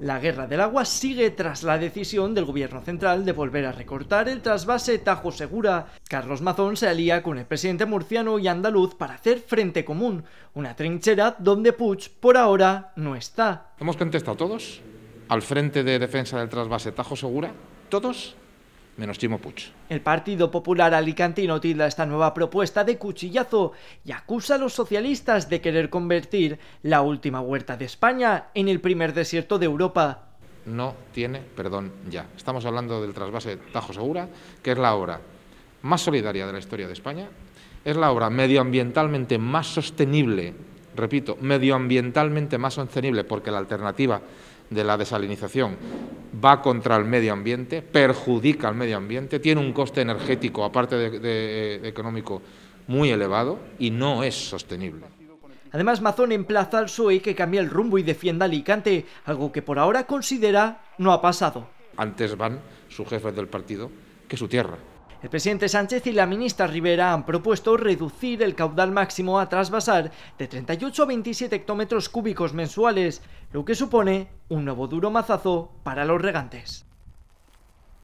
La guerra del agua sigue tras la decisión del gobierno central de volver a recortar el trasvase Tajo Segura. Carlos Mazón se alía con el presidente murciano y andaluz para hacer frente común, una trinchera donde Puig por ahora no está. Hemos contestado todos al frente de defensa del trasvase Tajo Segura, todos el Partido Popular Alicantino tilda esta nueva propuesta de cuchillazo y acusa a los socialistas de querer convertir la última huerta de España en el primer desierto de Europa. No tiene perdón ya. Estamos hablando del trasvase Tajo Segura, que es la obra más solidaria de la historia de España, es la obra medioambientalmente más sostenible, repito, medioambientalmente más sostenible, porque la alternativa de la desalinización va contra el medio ambiente, perjudica al medio ambiente, tiene un coste energético, aparte de, eh, económico, muy elevado y no es sostenible. Además, Mazón emplaza al PSOE que cambie el rumbo y defienda Alicante, algo que por ahora considera no ha pasado. Antes van sus jefes del partido que su tierra. El presidente Sánchez y la ministra Rivera han propuesto reducir el caudal máximo a trasvasar de 38 a 27 hectómetros cúbicos mensuales, lo que supone un nuevo duro mazazo para los regantes.